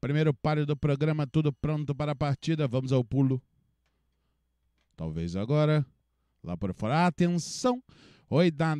Primeiro páreo do programa, tudo pronto para a partida. Vamos ao pulo. Talvez agora. Lá por fora. Atenção!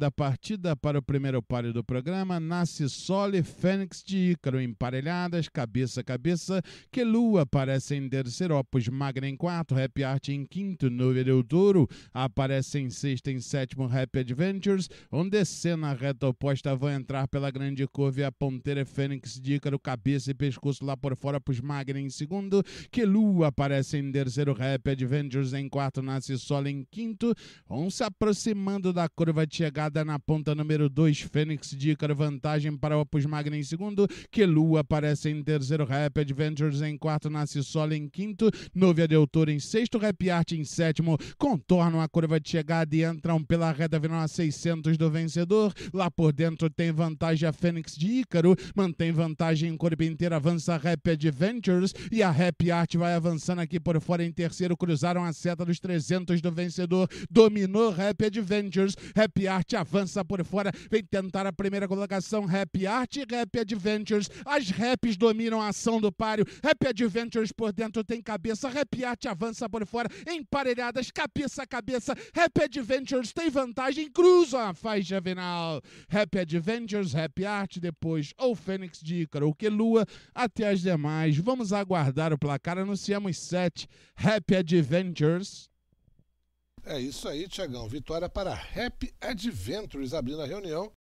a partida para o primeiro páreo do programa, nasce Sole, Fênix de Ícaro emparelhadas, cabeça a cabeça, que Lua aparece em terceiro, os Magra em quarto, Rap Art em quinto, Número Duro aparece em sexto, em sétimo, Rap Adventures, onde cena reta oposta vão entrar pela grande curva e a ponteira Fênix de Ícaro, cabeça e pescoço lá por fora, os Magna em segundo, que Lua aparece em terceiro, Rap Adventures em quarto, nasce Sole em quinto, Vão se aproximando da curva de chegada na ponta número 2, Fênix Dícaro, vantagem para Opus Magna em segundo, Kelu aparece em terceiro, Rap Adventures em quarto, Nasce Sola em quinto, Novia de Toro em sexto, Rap Art em sétimo, contornam a curva de chegada e entram pela reta final a 600 do vencedor, lá por dentro tem vantagem a Fênix de Ícaro, mantém vantagem em curva inteira, avança a Rap Adventures e a Rap Art vai avançando aqui por fora em terceiro, cruzaram a seta dos 300 do vencedor, dominou Rap Adventures, Rap Happy Art avança por fora, vem tentar a primeira colocação. Happy Art e Happy Adventures. As raps dominam a ação do páreo. Happy Adventures por dentro tem cabeça. Happy Art avança por fora, emparelhadas, cabeça a cabeça. Happy Adventures tem vantagem, cruza a faixa final. Happy Adventures, Happy Art, depois ou Fênix de Ícaro ou Quelua, até as demais. Vamos aguardar o placar. Anunciamos sete. Happy Adventures. É isso aí, Tiagão. Vitória para Happy Adventures, abrindo a reunião